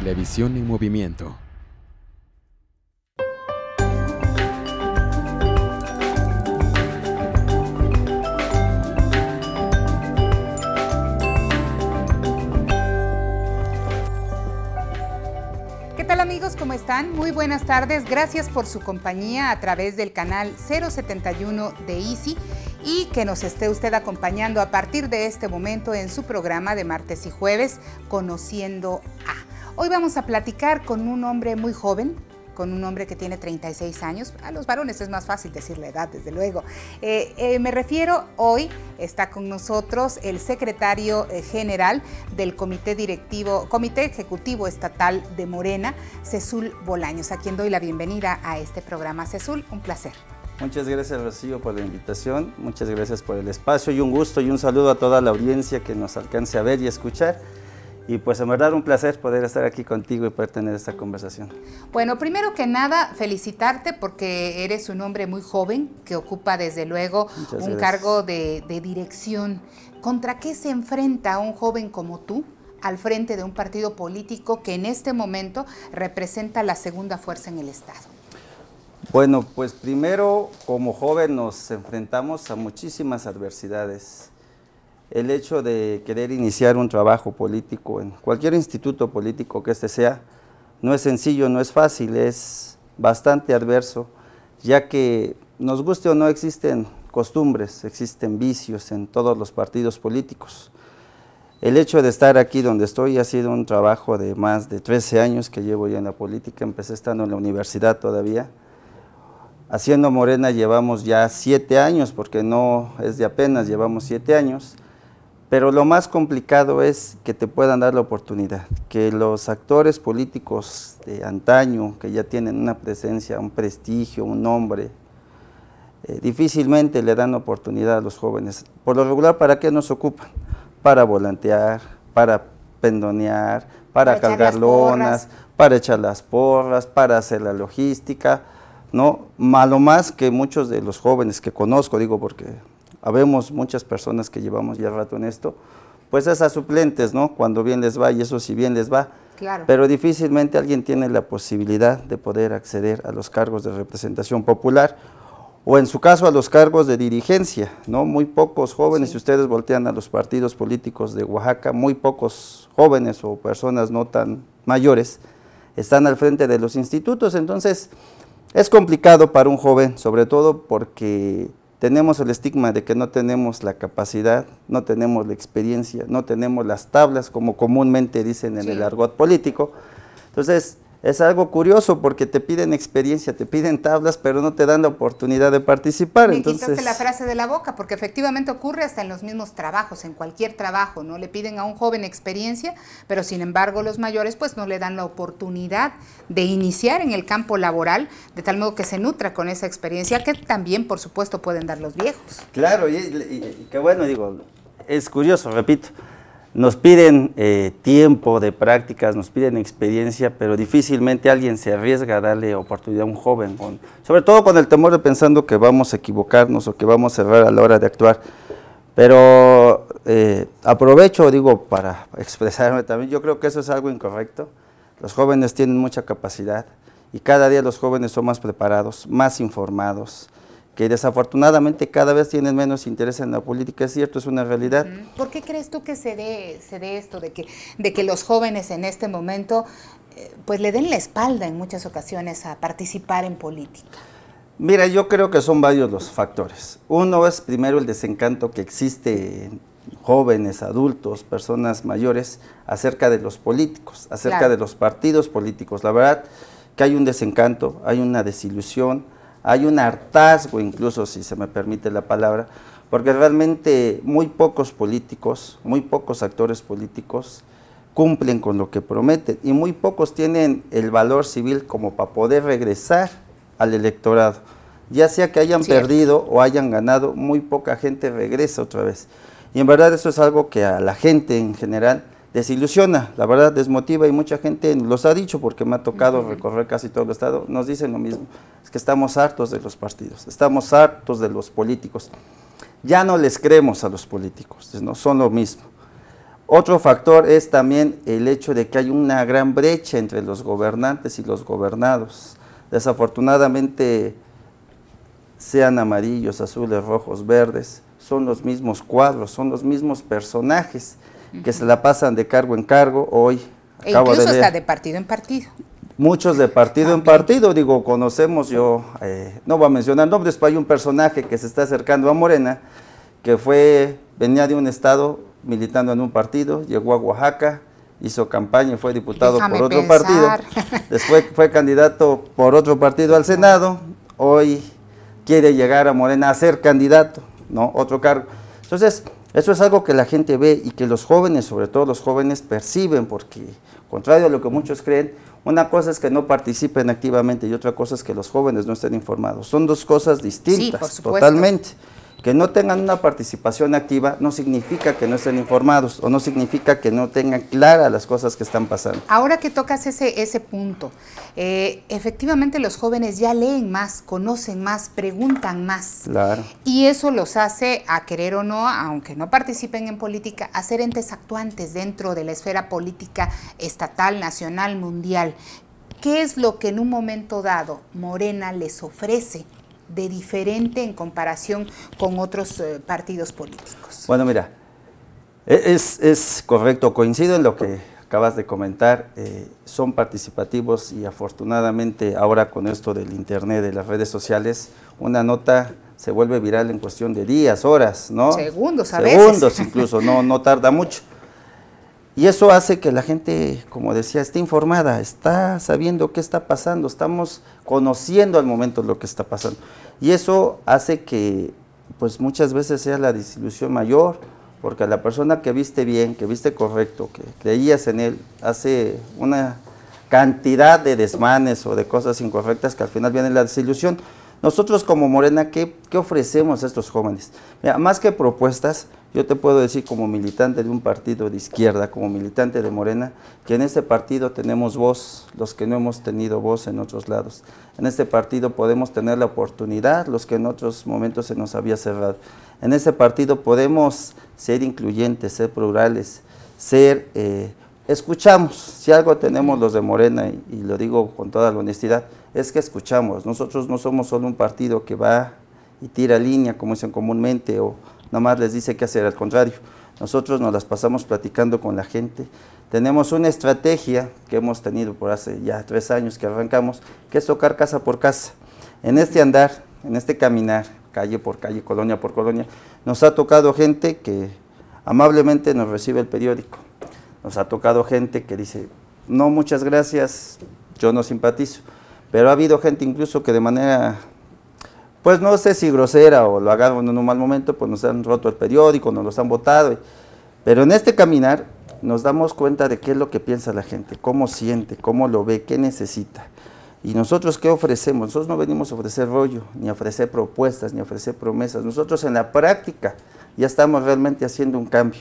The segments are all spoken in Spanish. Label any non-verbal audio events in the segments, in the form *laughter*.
Televisión en movimiento. ¿Qué tal amigos? ¿Cómo están? Muy buenas tardes. Gracias por su compañía a través del canal 071 de Easy y que nos esté usted acompañando a partir de este momento en su programa de martes y jueves, Conociendo a. Hoy vamos a platicar con un hombre muy joven, con un hombre que tiene 36 años. A los varones es más fácil decir la edad, desde luego. Eh, eh, me refiero, hoy está con nosotros el secretario eh, general del Comité Directivo, Comité Ejecutivo Estatal de Morena, Cesul Bolaños, a quien doy la bienvenida a este programa. Cesul, un placer. Muchas gracias Rocío por la invitación, muchas gracias por el espacio y un gusto y un saludo a toda la audiencia que nos alcance a ver y escuchar. Y pues en verdad un placer poder estar aquí contigo y poder tener esta conversación. Bueno, primero que nada, felicitarte porque eres un hombre muy joven que ocupa desde luego un cargo de, de dirección. ¿Contra qué se enfrenta un joven como tú al frente de un partido político que en este momento representa la segunda fuerza en el Estado? Bueno, pues primero como joven nos enfrentamos a muchísimas adversidades el hecho de querer iniciar un trabajo político en cualquier instituto político que este sea, no es sencillo, no es fácil, es bastante adverso, ya que nos guste o no existen costumbres, existen vicios en todos los partidos políticos. El hecho de estar aquí donde estoy ha sido un trabajo de más de 13 años que llevo ya en la política, empecé estando en la universidad todavía, Haciendo Morena llevamos ya 7 años, porque no es de apenas, llevamos 7 años. Pero lo más complicado es que te puedan dar la oportunidad, que los actores políticos de antaño, que ya tienen una presencia, un prestigio, un nombre, eh, difícilmente le dan oportunidad a los jóvenes. Por lo regular, ¿para qué nos ocupan? Para volantear, para pendonear, para, cargar lonas, para echar las porras, para hacer la logística, ¿no? Malo más que muchos de los jóvenes que conozco, digo, porque habemos muchas personas que llevamos ya rato en esto, pues esas suplentes, ¿no? Cuando bien les va y eso si bien les va. Claro. Pero difícilmente alguien tiene la posibilidad de poder acceder a los cargos de representación popular o en su caso a los cargos de dirigencia, ¿no? Muy pocos jóvenes, si ustedes voltean a los partidos políticos de Oaxaca, muy pocos jóvenes o personas no tan mayores están al frente de los institutos, entonces es complicado para un joven, sobre todo porque tenemos el estigma de que no tenemos la capacidad, no tenemos la experiencia, no tenemos las tablas, como comúnmente dicen en el argot político. Entonces, es algo curioso porque te piden experiencia, te piden tablas, pero no te dan la oportunidad de participar. Me quitaste la frase de la boca, porque efectivamente ocurre hasta en los mismos trabajos, en cualquier trabajo, ¿no? Le piden a un joven experiencia, pero sin embargo los mayores pues no le dan la oportunidad de iniciar en el campo laboral, de tal modo que se nutra con esa experiencia que también, por supuesto, pueden dar los viejos. Claro, y, qué bueno, digo, es curioso, repito. Nos piden eh, tiempo de prácticas, nos piden experiencia, pero difícilmente alguien se arriesga a darle oportunidad a un joven, sobre todo con el temor de pensando que vamos a equivocarnos o que vamos a errar a la hora de actuar. Pero eh, aprovecho, digo, para *laughs* expresarme también, yo creo que eso es algo incorrecto. Los jóvenes tienen mucha capacidad y cada día los jóvenes son más preparados, más informados, que desafortunadamente cada vez tienen menos interés en la política, es cierto, es una realidad. ¿Por qué crees tú que se dé, se esto de que, de que los jóvenes en este momento eh, pues le den la espalda en muchas ocasiones a participar en política? Mira, yo creo que son varios los factores. Uno es primero el desencanto que existe en jóvenes, adultos, personas mayores acerca de los políticos, acerca de los partidos políticos. La verdad que hay un desencanto, hay una desilusión, hay un hartazgo, incluso si se me permite la palabra, porque realmente muy pocos políticos, muy pocos actores políticos cumplen con lo que prometen y muy pocos tienen el valor civil como para poder regresar al electorado. Ya sea que hayan perdido o hayan ganado, muy poca gente regresa otra vez. Y en verdad eso es algo que a la gente en general desilusiona, la verdad desmotiva y mucha gente los ha dicho porque me ha tocado recorrer casi todo el estado, nos dicen lo mismo. Es que estamos hartos de los partidos, estamos hartos de los políticos. Ya no les creemos a los políticos, no son lo mismo. Otro factor es también el hecho de que hay una gran brecha entre los gobernantes y los gobernados. Desafortunadamente, sean amarillos, azules, rojos, verdes, son los mismos cuadros, son los mismos personajes que se la pasan de cargo en cargo hoy. E incluso de hasta de partido en partido muchos de partido en ah, partido, digo, conocemos yo, eh, no voy a mencionar nombres, pero hay un personaje que se está acercando a Morena, que fue, venía de un estado militando en un partido, llegó a Oaxaca, hizo campaña y fue diputado por otro partido, *laughs* después fue candidato por otro partido al Senado, hoy quiere llegar a Morena a ser candidato, ¿no? Otro cargo. Entonces, eso es algo que la gente ve y que los jóvenes, sobre todo los jóvenes, perciben, porque contrario a lo que muchos creen, una cosa es que no participen activamente y otra cosa es que los jóvenes no estén informados. Son dos cosas distintas, totalmente. Que no tengan una participación activa no significa que no estén informados o no significa que no tengan claras las cosas que están pasando. Ahora que tocas ese, ese punto, eh, efectivamente los jóvenes ya leen más, conocen más, preguntan más. Claro. Y eso los hace, a querer o no, aunque no participen en política, a ser entes actuantes dentro de la esfera política estatal, nacional, mundial. ¿Qué es lo que en un momento dado Morena les ofrece de diferente en comparación con otros eh, partidos políticos? Bueno, mira, e-, es, es, correcto, coincido en lo que acabas de comentar, eh, son participativos y afortunadamente ahora con esto del internet, de las redes sociales, una nota se vuelve viral en cuestión de días, horas, ¿no? Segundos a Segundos incluso, no, no tarda mucho. Y eso hace que la gente, como decía, esté informada, está sabiendo qué está pasando, estamos conociendo al momento lo que está pasando. Y eso hace que pues muchas veces sea la desilusión mayor, porque a la persona que viste bien, que viste correcto, que creías en él, hace una cantidad de desmanes o de cosas incorrectas que al final viene la desilusión. Nosotros como Morena, ¿qué, ofrecemos a estos jóvenes? más que propuestas, yo te puedo decir como militante de un partido de izquierda, como militante de Morena, que en este partido tenemos voz, los que no hemos tenido voz en otros lados. En este partido podemos tener la oportunidad, los que en otros momentos se nos había cerrado. En este partido podemos ser incluyentes, ser plurales, ser... Eh, escuchamos. Si algo tenemos los de Morena, y, lo digo con toda la honestidad, es que escuchamos. Nosotros no somos solo un partido que va y tira línea, como dicen comúnmente, o nada más les dice qué hacer, al contrario. Nosotros nos las pasamos platicando con la gente. Tenemos una estrategia que hemos tenido por hace ya tres años que arrancamos, que es tocar casa por casa. En este andar, en este caminar, calle por calle, colonia por colonia, nos ha tocado gente que amablemente nos recibe el periódico nos ha tocado gente que dice, no, muchas gracias, yo no simpatizo. Pero ha habido gente incluso que de manera, pues no sé si grosera o lo hagan en un mal momento, pues nos han roto el periódico, nos los han votado. Pero en este caminar nos damos cuenta de qué es lo que piensa la gente, cómo siente, cómo lo ve, qué necesita. ¿Y nosotros qué ofrecemos? Nosotros no venimos a ofrecer rollo, ni a ofrecer propuestas, ni a ofrecer promesas. Nosotros en la práctica ya estamos realmente haciendo un cambio.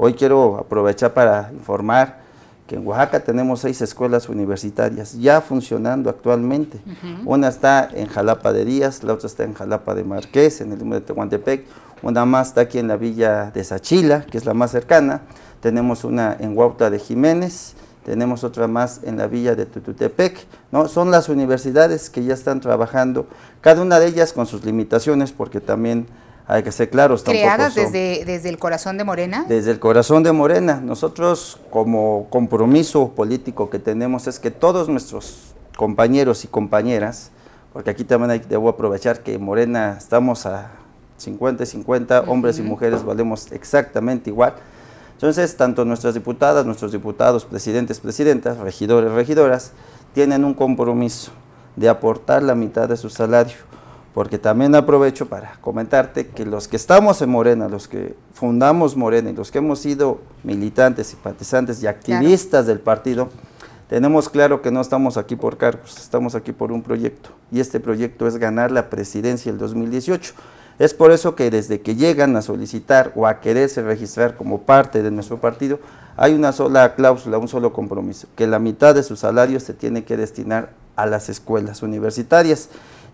Hoy quiero aprovechar para informar que en Oaxaca tenemos seis escuelas universitarias ya funcionando actualmente. Una está en Jalapa de Díaz, la otra está en Jalapa de Marqués, en el número de Tehuantepec, una más está aquí en la villa de Sachila, que es la más cercana, tenemos una en Huautla de Jiménez, tenemos otra más en la villa de Tututepec, ¿no? Son las universidades que ya están trabajando, cada una de ellas con sus limitaciones, porque también hay que ser claros. ¿Creadas desde, desde el corazón de Morena? Desde el corazón de Morena. Nosotros como compromiso político que tenemos es que todos nuestros compañeros y compañeras, porque aquí también hay, debo aprovechar que Morena estamos a 50 y 50, hombres y mujeres valemos exactamente igual. Entonces, tanto nuestras diputadas, nuestros diputados, presidentes, presidentas, regidores, regidoras, tienen un compromiso de aportar la mitad de su salario porque también aprovecho para comentarte que los que estamos en Morena, los que fundamos Morena y los que hemos sido militantes, simpatizantes y activistas del partido, tenemos claro que no estamos aquí por cargos, estamos aquí por un proyecto y este proyecto es ganar la presidencia del 2018. Es por eso que desde que llegan a solicitar o a quererse registrar como parte de nuestro partido, hay una sola cláusula, un solo compromiso, que la mitad de su salario se tiene que destinar a las escuelas universitarias.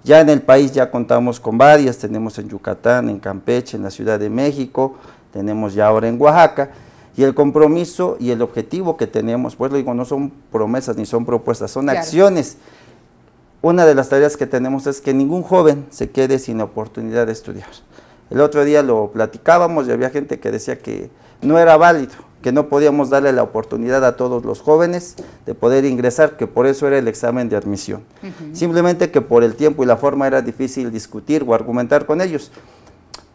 Ya en el país ya contamos con varias, tenemos en Yucatán, en Campeche, en la Ciudad de México, tenemos ya ahora en Oaxaca. Y el compromiso y el objetivo que tenemos, pues lo digo, no son promesas ni son propuestas, son acciones. Una de las tareas que tenemos es que ningún joven se quede sin oportunidad de estudiar. El otro día lo platicábamos y había gente que decía que no era válido que no podíamos darle la oportunidad a todos los jóvenes de poder ingresar, que por eso era el examen de admisión. Simplemente que por el tiempo y la forma era difícil discutir o argumentar con ellos.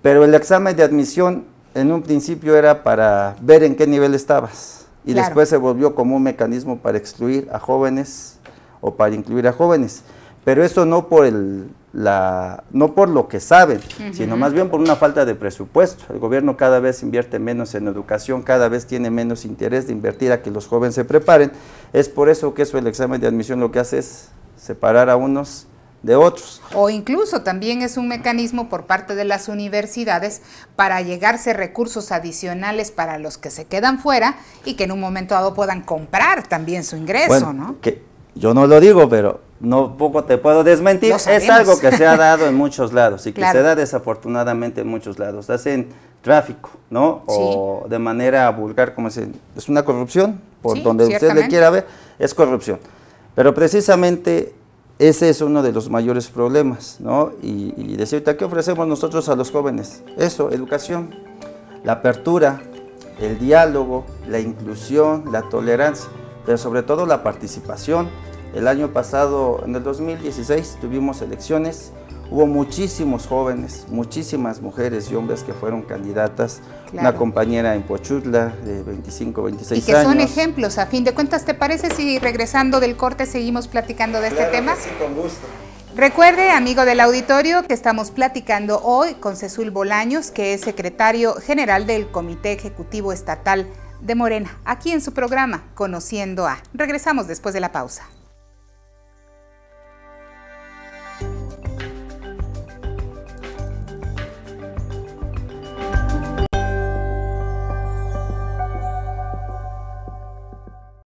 Pero el examen de admisión en un principio era para ver en qué nivel estabas y después se volvió como un mecanismo para excluir a jóvenes o para incluir a jóvenes. Pero eso no por el la, no por lo que saben, sino más bien por una falta de presupuesto. El gobierno cada vez invierte menos en educación, cada vez tiene menos interés de invertir a que los jóvenes se preparen. Es por eso que eso el examen de admisión lo que hace es separar a unos de otros. O incluso también es un mecanismo por parte de las universidades para llegarse recursos adicionales para los que se quedan fuera y que en un momento dado puedan comprar también su ingreso, ¿no? Que yo no lo digo, pero no poco te puedo desmentir, es algo que se ha *laughs* dado en muchos lados y que se da desafortunadamente en muchos lados. Hacen tráfico, ¿no? O de manera vulgar, como dicen, es una corrupción, por donde usted le quiera ver, es corrupción. Pero precisamente ese es uno de los mayores problemas, ¿no? Y, y decirte, ¿qué ofrecemos nosotros a los jóvenes? Eso, educación, la apertura, el diálogo, la inclusión, la tolerancia, pero sobre todo la participación el año pasado, en el 2016, tuvimos elecciones, hubo muchísimos jóvenes, muchísimas mujeres y hombres que fueron candidatas. Una compañera en Pochutla de 25, 26 años. Y que son ejemplos, a fin de cuentas, ¿te parece si regresando del corte seguimos platicando de este tema? sí, con gusto. Recuerde, amigo del auditorio, que estamos platicando hoy con Cesul Bolaños, que es secretario general del Comité Ejecutivo Estatal de Morena, aquí en su programa Conociendo a. Regresamos después de la pausa.